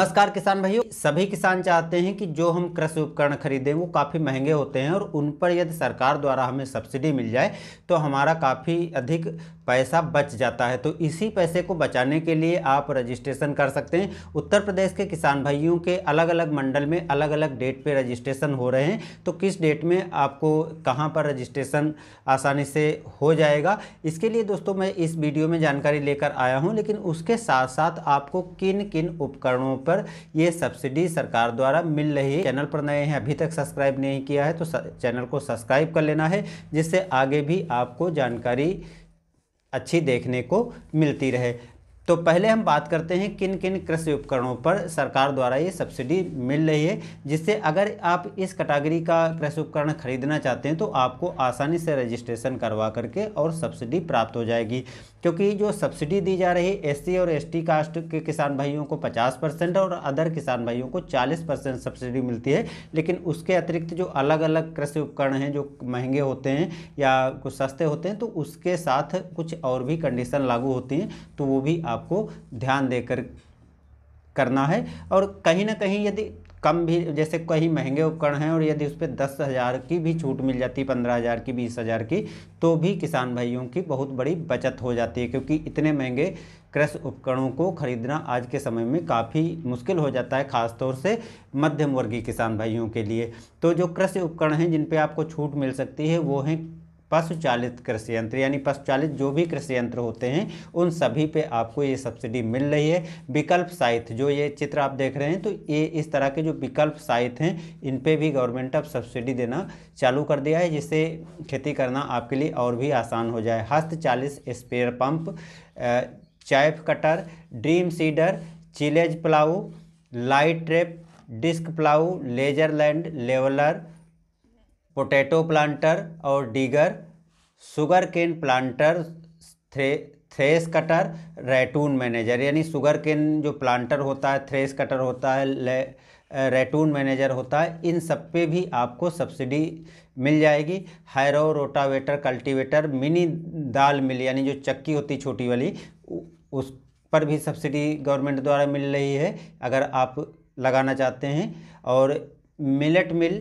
नमस्कार किसान भाइयों सभी किसान चाहते हैं कि जो हम कृषि उपकरण खरीदें वो काफ़ी महंगे होते हैं और उन पर यदि सरकार द्वारा हमें सब्सिडी मिल जाए तो हमारा काफ़ी अधिक पैसा बच जाता है तो इसी पैसे को बचाने के लिए आप रजिस्ट्रेशन कर सकते हैं उत्तर प्रदेश के किसान भाइयों के अलग अलग मंडल में अलग अलग डेट पे रजिस्ट्रेशन हो रहे हैं तो किस डेट में आपको कहाँ पर रजिस्ट्रेशन आसानी से हो जाएगा इसके लिए दोस्तों मैं इस वीडियो में जानकारी लेकर आया हूँ लेकिन उसके साथ साथ आपको किन किन उपकरणों पर ये सब्सिडी सरकार द्वारा मिल रही है चैनल पर नए हैं अभी तक सब्सक्राइब नहीं किया है तो चैनल को सब्सक्राइब कर लेना है जिससे आगे भी आपको जानकारी अच्छी देखने को मिलती रहे तो पहले हम बात करते हैं किन किन कृषि उपकरणों पर सरकार द्वारा ये सब्सिडी मिल रही है जिससे अगर आप इस कैटेगरी का कृषि उपकरण खरीदना चाहते हैं तो आपको आसानी से रजिस्ट्रेशन करवा करके और सब्सिडी प्राप्त हो जाएगी क्योंकि जो सब्सिडी दी जा रही है एससी और एसटी कास्ट के किसान भाइयों को 50 परसेंट और अदर किसान भाइयों को 40 परसेंट सब्सिडी मिलती है लेकिन उसके अतिरिक्त जो अलग अलग कृषि उपकरण हैं जो महंगे होते हैं या कुछ सस्ते होते हैं तो उसके साथ कुछ और भी कंडीशन लागू होती हैं तो वो भी आपको ध्यान देकर करना है और कहीं ना कहीं यदि कम भी जैसे कहीं महंगे उपकरण हैं और यदि उस पर दस हज़ार की भी छूट मिल जाती है पंद्रह हज़ार की बीस हज़ार की तो भी किसान भाइयों की बहुत बड़ी बचत हो जाती है क्योंकि इतने महंगे कृषि उपकरणों को खरीदना आज के समय में काफ़ी मुश्किल हो जाता है खासतौर से मध्यम वर्गीय किसान भाइयों के लिए तो जो कृषि उपकरण हैं जिन पर आपको छूट मिल सकती है वो हैं पशु चालित कृषि यंत्र यानी पशु चालित जो भी कृषि यंत्र होते हैं उन सभी पे आपको ये सब्सिडी मिल रही है विकल्प साहित्य जो ये चित्र आप देख रहे हैं तो ये इस तरह के जो विकल्प साहित्य हैं इन पे भी गवर्नमेंट अब सब्सिडी देना चालू कर दिया है जिससे खेती करना आपके लिए और भी आसान हो जाए हस्त चालीस sprayer pump chaff cutter drill seeder chisel plough light trap disc plough laser land leveller potato planter और डिगर शुगर केन प्लांटर थ्रे थ्रेस कटर रेटून मैनेजर यानी शुगर केन जो प्लांटर होता है थ्रेस कटर होता है रेटून मैनेजर होता है इन सब पे भी आपको सब्सिडी मिल जाएगी हैरो रोटावेटर कल्टीवेटर मिनी दाल मिल यानी जो चक्की होती छोटी वाली उस पर भी सब्सिडी गवर्नमेंट द्वारा मिल रही है अगर आप लगाना चाहते हैं और मिलेट मिल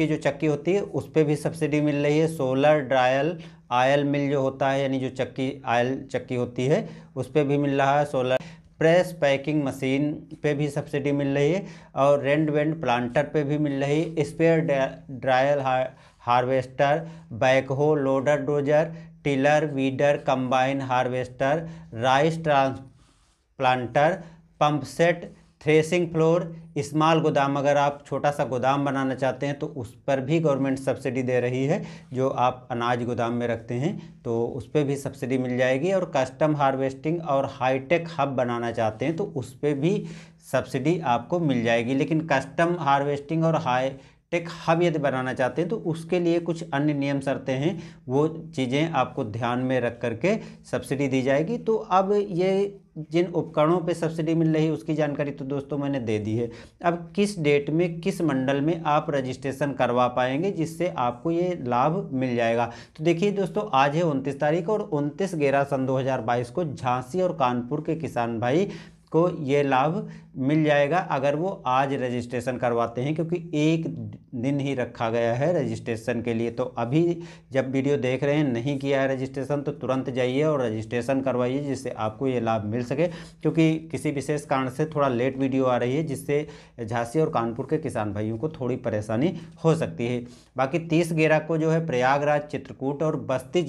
की जो चक्की होती है उस पर भी सब्सिडी मिल रही है सोलर ड्रायल आयल मिल जो होता है यानी जो चक्की आयल चक्की होती है उस पर भी मिल रहा है सोलर प्रेस पैकिंग मशीन पे भी सब्सिडी मिल रही है और रेंड वेंड प्लांटर पे भी मिल रही है sprayer drill harvester backhoe loader dozer tiller weeder combine harvester rice transplanter pump set threshing floor small गोदाम अगर आप छोटा सा गोदाम बनाना चाहते हैं तो उस पर भी गवर्नमेंट सब्सिडी दे रही है जो आप अनाज गोदाम में रखते हैं तो उस पर भी सब्सिडी मिल जाएगी और कस्टम हार्वेस्टिंग और हाईटेक हब बनाना चाहते हैं तो उस पर भी सब्सिडी आपको मिल जाएगी लेकिन कस्टम हार्वेस्टिंग और हाई टेक हब यदि बनाना चाहते हैं तो उसके लिए कुछ अन्य नियम शर्तें हैं वो चीज़ें आपको ध्यान में रख करके सब्सिडी दी जाएगी तो अब ये जिन उपकरणों पे सब्सिडी मिल रही है उसकी जानकारी तो दोस्तों मैंने दे दी है अब किस डेट में किस मंडल में आप रजिस्ट्रेशन करवा पाएंगे जिससे आपको ये लाभ मिल जाएगा तो देखिए दोस्तों आज है उनतीस तारीख और उनतीस ग्यारह सन दो को झांसी और कानपुर के किसान भाई को ये लाभ मिल जाएगा अगर वो आज रजिस्ट्रेशन करवाते हैं क्योंकि एक दिन ही रखा गया है रजिस्ट्रेशन के लिए तो अभी जब वीडियो देख रहे हैं नहीं किया है रजिस्ट्रेशन तो तुरंत जाइए और रजिस्ट्रेशन करवाइए जिससे आपको ये लाभ मिल सके क्योंकि किसी विशेष कारण से थोड़ा लेट वीडियो आ रही है जिससे झांसी और कानपुर के किसान भाइयों को थोड़ी परेशानी हो सकती है बाकी तीस गेरा को जो है प्रयागराज चित्रकूट और बस्ती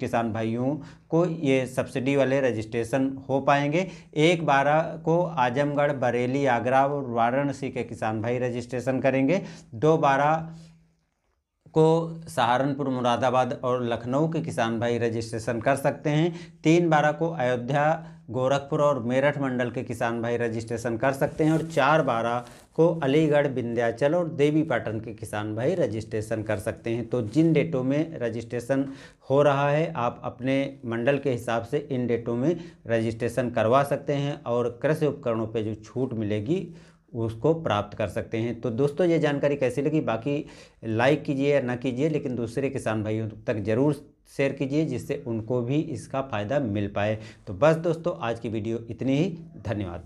किसान भाइयों को ये सब्सिडी वाले रजिस्ट्रेशन हो पाएंगे एक बारह को आजमगढ़ बरेली आगरा और वाराणसी के किसान भाई रजिस्ट्रेशन करेंगे दो बारह को सहारनपुर मुरादाबाद और लखनऊ के किसान भाई रजिस्ट्रेशन कर सकते हैं तीन बारह को अयोध्या गोरखपुर और मेरठ मंडल के किसान भाई रजिस्ट्रेशन कर सकते हैं और चार बारह को अलीगढ़ विंध्याचल और देवीपाटन के किसान भाई रजिस्ट्रेशन कर सकते हैं तो जिन डेटों में रजिस्ट्रेशन हो रहा है आप अपने मंडल के हिसाब से इन डेटों में रजिस्ट्रेशन करवा सकते हैं और कृषि उपकरणों पर जो छूट मिलेगी उसको प्राप्त कर सकते हैं तो दोस्तों ये जानकारी कैसी लगी बाकी लाइक कीजिए या ना कीजिए लेकिन दूसरे किसान भाइयों तक ज़रूर शेयर कीजिए जिससे उनको भी इसका फ़ायदा मिल पाए तो बस दोस्तों आज की वीडियो इतनी ही धन्यवाद